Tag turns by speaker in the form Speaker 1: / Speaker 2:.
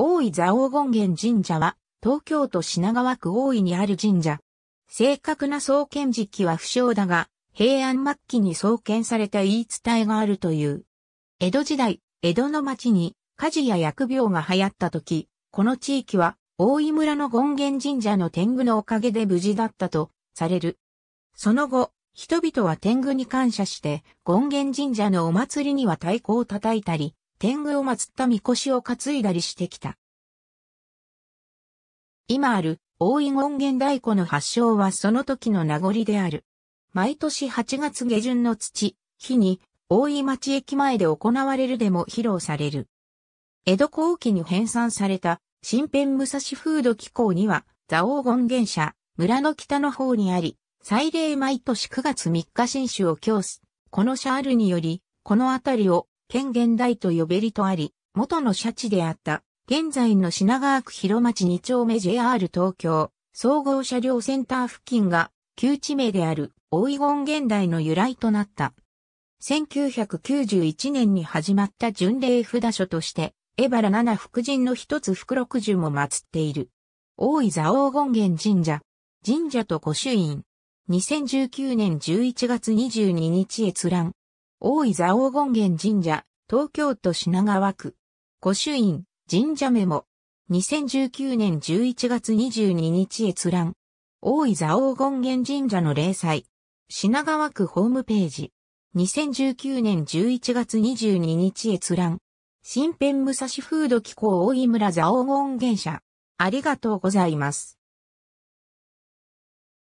Speaker 1: 大井蔵王権現神社は、東京都品川区大井にある神社。正確な創建時期は不詳だが、平安末期に創建された言い伝えがあるという。江戸時代、江戸の町に火事や疫病が流行った時、この地域は大井村の権現神社の天狗のおかげで無事だったとされる。その後、人々は天狗に感謝して、権現神社のお祭りには太鼓を叩いたり、天狗を祀った神輿を担いだりしてきた。今ある大井権現太鼓の発祥はその時の名残である。毎年8月下旬の土、日に大井町駅前で行われるでも披露される。江戸後期に編纂された新編武蔵風土機構には、蔵王権現社、村の北の方にあり、祭礼毎年9月3日新種を供す。このシャールにより、この辺りを県現代と呼べりとあり、元の社地であった、現在の品川区広町二丁目 JR 東京、総合車両センター付近が、旧地名である、大井言現代の由来となった。1991年に始まった巡礼札所として、江原七福神の一つ福六十も祀っている。大井蔵王権現神社。神社と御朱印。2019年11月22日閲覧。大井蔵王権現神社、東京都品川区。御朱印、神社メモ。2019年11月22日閲覧。大井蔵王権現神社の例祭。品川区ホームページ。2019年11月22日閲覧。新編武蔵風土機構大井村蔵王権現社。ありがとうございます。